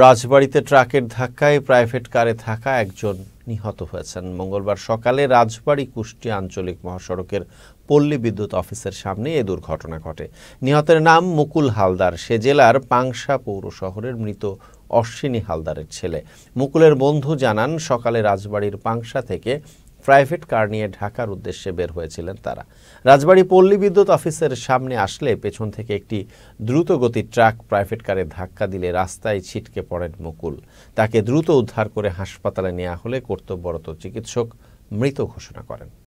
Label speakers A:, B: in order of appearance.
A: রাজবাড়িতে ট্রাকের ধাক্কায় প্রাইভেট কারে থাকা একজন নিহত হয়েছেন মঙ্গলবার সকালে রাজবাড়ি কুষ্টিয়া আঞ্চলিক মহাসড়কের পল্লী বিদ্যুৎ অফিসের সামনে এ দুর্ঘটনা ঘটে নিহতের নাম মুকুল হালদার সে জেলার পাংশা পৌর শহরের মৃত অশ্বিনী হালদারের ছেলে মুকুলের বন্ধু জানান সকালে রাজবাড়ির পাংশা থেকে প্রাইভেট কার নিয়ে ঢাকার উদ্দেশ্যে বের হয়েছিলেন তারা রাজবাড়ী পল্লী বিদ্যুৎ অফিসের সামনে আসলে পেছন থেকে একটি দ্রুতগতির ট্রাক প্রাইভেট কারে ধাক্কা দিলে রাস্তায় ছিটকে পড়েন মুকুল তাকে দ্রুত উদ্ধার করে হাসপাতালে নেওয়া হলে কর্তব্যরত চিকিৎসক মৃত ঘোষণা করেন